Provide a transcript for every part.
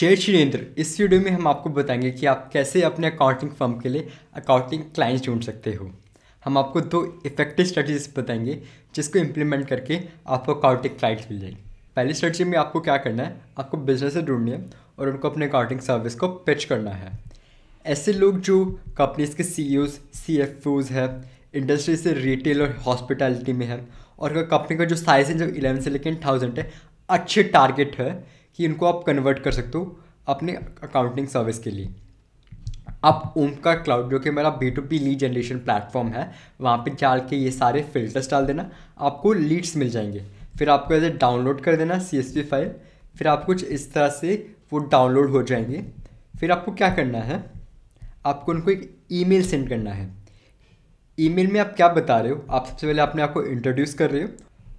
जय शिरेंद्र इस वीडियो में हम आपको बताएंगे कि आप कैसे अपने अकाउंटिंग फर्म के लिए अकाउंटिंग क्लाइंट्स ढूंढ सकते हो हम आपको दो इफेक्टिव स्ट्रेटजीज बताएंगे जिसको इम्प्लीमेंट करके आपको अकाउंटिंग क्लाइंट्स मिल जाएंगे पहली स्ट्रेटजी में आपको क्या करना है आपको बिजनेस ढूंढनी है और उनको अपने अकाउंटिंग सर्विस को पिच करना है ऐसे लोग जो कंपनीज के सी ईज सी एफ ओज है इंडस्ट्री से रिटेल और हॉस्पिटैलिटी में है और कंपनी का जो साइज है जो इलेवन से लेकिन थाउजेंड है अच्छे टारगेट है कि इनको आप कन्वर्ट कर सकते हो अपने अकाउंटिंग सर्विस के लिए आप ओम का क्लाउड जो कि मेरा B to P lead generation platform है वहाँ पे डाल के ये सारे फिल्टर्स डाल देना आपको लीड्स मिल जाएंगे फिर आपको ऐसे डाउनलोड कर देना सी एस पी फाइल फिर आप कुछ इस तरह से वो डाउनलोड हो जाएंगे फिर आपको क्या करना है आपको उनको एक ईमेल सेंड करना है ईमेल में आप क्या बता रहे हो आप सबसे पहले अपने आप को इंट्रोड्यूस कर रहे हो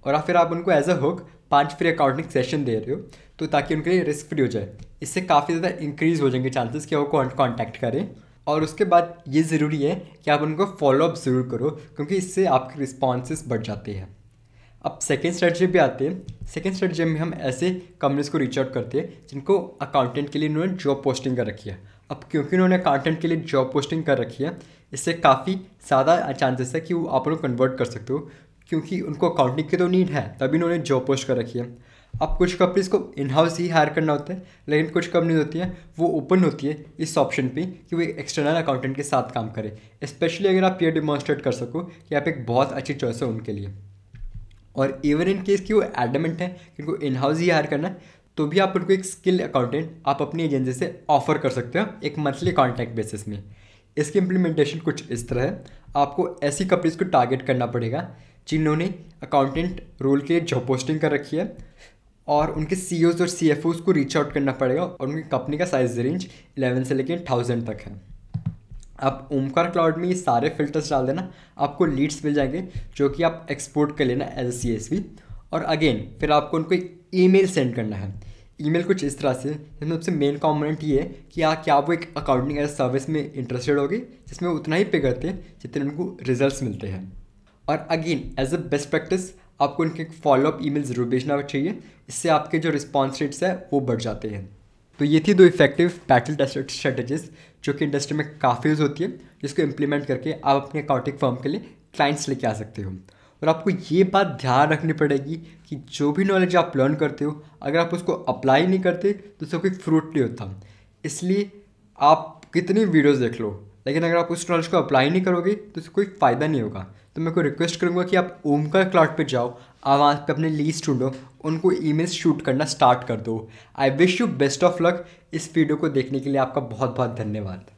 और फिर आप उनको एज अ हुक पाँच फ्री अकाउंटिंग सेशन दे रहे हो तो ताकि उनके लिए रिस्क फ्री हो जाए इससे काफ़ी ज़्यादा इंक्रीज हो जाएंगे चांसेस कि वो कॉन्टैक्ट करें और उसके बाद ये ज़रूरी है कि आप उनको फॉलोअप ज़रूर करो क्योंकि इससे आपके रिस्पॉन्स बढ़ जाते हैं अब सेकेंड स्ट्रेटजी भी आते हैं सेकेंड स्ट्रेटजी में हम ऐसे कंपनीज को रीच आउट करते हैं जिनको अकाउंटेंट के लिए उन्होंने जॉब पोस्टिंग कर रखी है अब क्योंकि उन्होंने अकाउंटेंट के लिए जॉब पोस्टिंग कर रखी है इससे काफ़ी ज़्यादा चांसेस है कि वो आप लोग कन्वर्ट कर सकते हो क्योंकि उनको अकाउंटिंग की तो नीड है तभी उन्होंने जॉब पोस्ट कर रखी है अब कुछ कंपनीज को इन हाउस ही हायर करना होता है लेकिन कुछ कंपनीज होती हैं वो ओपन होती है इस ऑप्शन पे कि वो एक एक्सटर्नल अकाउंटेंट के साथ काम करे स्पेशली अगर आप ये डिमॉन्स्ट्रेट कर सको कि आप एक बहुत अच्छी चॉइस है उनके लिए और इवन इन केस की वो एडमेंट है कि उनको इन हाउस ही हायर करना है तो भी आप उनको एक स्किल अकाउंटेंट आप अपनी एजेंसी से ऑफर कर सकते हो एक मंथली कॉन्टैक्ट बेसिस में इसकी इम्प्लीमेंटेशन कुछ इस तरह है आपको ऐसी कंपनीज को टारगेट करना पड़ेगा जिन्होंने अकाउंटेंट रोल के लिए जॉब पोस्टिंग कर रखी है और उनके सी e और सी एफ को रीच आउट करना पड़ेगा और उनकी कंपनी का साइज रेंज इलेवन से लेकर थाउजेंड तक है आप ओमकार क्लाउड में ये सारे फिल्टर्स डाल देना आपको लीड्स मिल जाएंगे जो कि आप एक्सपोर्ट कर लेना एज ए सी और अगेन फिर आपको उनको एक ईमेल सेंड करना है ईमेल कुछ इस तरह से जिसमें सबसे मेन कॉम्पोनेंट ये है कि आ, क्या वो एक अकाउंटिंग एज सर्विस में इंटरेस्टेड होगी जिसमें उतना ही पे करते हैं जितने उनको रिज़ल्ट मिलते हैं और again as a best practice आपको इनके फॉलोअप मेल ज़रूर भेजना चाहिए इससे आपके जो रिस्पॉन्स रेट्स है वो बढ़ जाते हैं तो ये थी दो इफेक्टिव बैटल टेस्ट जो कि इंडस्ट्री में काफ़ी यूज़ होती है जिसको इम्प्लीमेंट करके आप अपने अकाउंटिंग फॉर्म के लिए क्लाइंट्स लेके आ सकते हो और आपको ये बात ध्यान रखनी पड़ेगी कि जो भी नॉलेज आप लर्न करते हो अगर आप उसको अप्लाई नहीं करते तो उसका कोई फ्रूट नहीं होता इसलिए आप कितनी वीडियोस देख लो लेकिन अगर आप उस नॉलेज को अप्लाई नहीं करोगे तो उसका कोई फ़ायदा नहीं होगा तो मैं को रिक्वेस्ट करूँगा कि आप ओमकार क्लाउड पर जाओ आप वहाँ पर अपने लीज ढूंढो उनको ई शूट करना स्टार्ट कर दो I wish you best of luck इस वीडियो को देखने के लिए आपका बहुत बहुत धन्यवाद